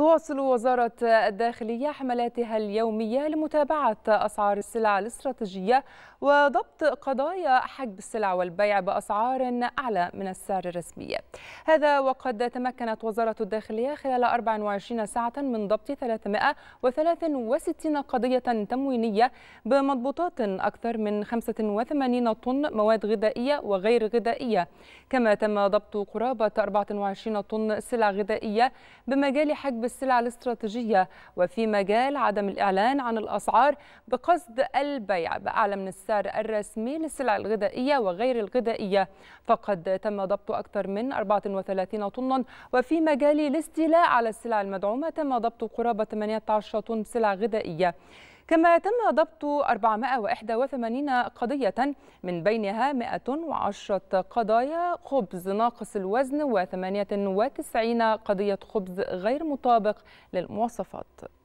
تواصل وزارة الداخلية حملاتها اليومية لمتابعة أسعار السلع الاستراتيجية وضبط قضايا حجب السلع والبيع بأسعار أعلى من السعر الرسمي هذا وقد تمكنت وزارة الداخلية خلال 24 ساعة من ضبط 363 قضية تموينية بمضبوطات أكثر من 85 طن مواد غذائية وغير غذائية كما تم ضبط قرابة 24 طن سلع غذائية بمجال حجب السلع الاستراتيجية وفي مجال عدم الإعلان عن الأسعار بقصد البيع بأعلى من السعر الرسمي للسلع الغذائية وغير الغذائية فقد تم ضبط أكثر من 34 طنا وفي مجال الاستيلاء على السلع المدعومة تم ضبط قرابة 18 طن سلع غذائية كما تم ضبط 481 قضية من بينها 110 قضايا خبز ناقص الوزن و98 قضية خبز غير مطابق للمواصفات